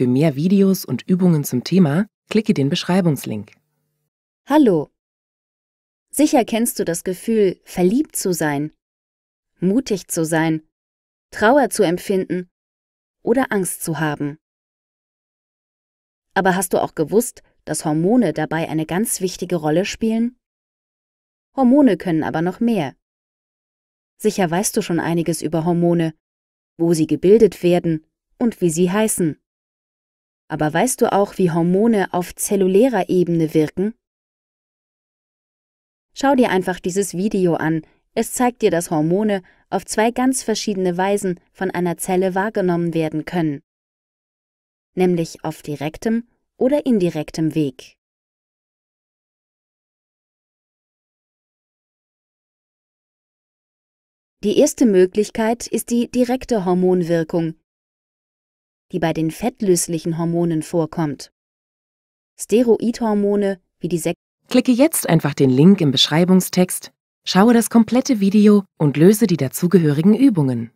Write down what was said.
Für mehr Videos und Übungen zum Thema klicke den Beschreibungslink. Hallo! Sicher kennst du das Gefühl, verliebt zu sein, mutig zu sein, Trauer zu empfinden oder Angst zu haben. Aber hast du auch gewusst, dass Hormone dabei eine ganz wichtige Rolle spielen? Hormone können aber noch mehr. Sicher weißt du schon einiges über Hormone, wo sie gebildet werden und wie sie heißen. Aber weißt du auch, wie Hormone auf zellulärer Ebene wirken? Schau dir einfach dieses Video an. Es zeigt dir, dass Hormone auf zwei ganz verschiedene Weisen von einer Zelle wahrgenommen werden können. Nämlich auf direktem oder indirektem Weg. Die erste Möglichkeit ist die direkte Hormonwirkung, die bei den fettlöslichen Hormonen vorkommt. Steroidhormone wie die Sek Klicke jetzt einfach den Link im Beschreibungstext, schaue das komplette Video und löse die dazugehörigen Übungen.